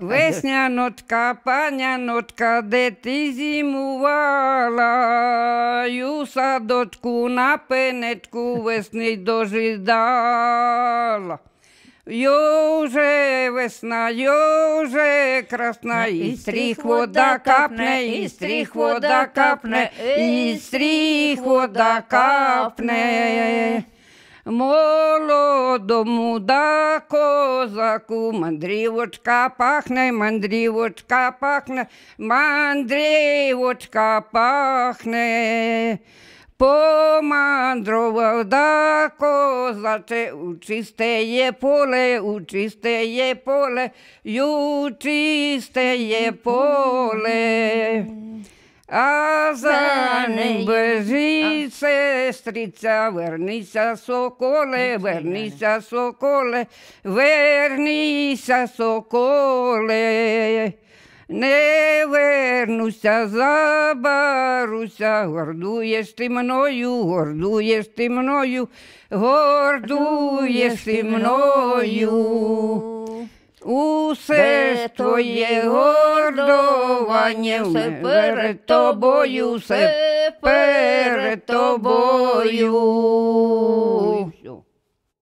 Весняночка, паняночка, де ти зимувала, ю садочку на пенечку весни дожидала. Йоже весна, йоже красна, ну, і стріх вода капне, і стріх вода капне, і стріх вода капне. Молодому да козаку, мандрівочка пахне, мандрівочка пахне, мандрівочка пахне. Помандрував да козаче у чистеє поле, у чистеє поле, у чистеє поле. А за мене. Бежи, сестриця, вернися, соколе, вернися, соколе, вернися, соколе. Не вернуся, забаруся, гордуєш ти мною, гордуєш ти мною, гордуєш ти мною. Усе ж твоє гордовання, все перед тобою, все перед тобою.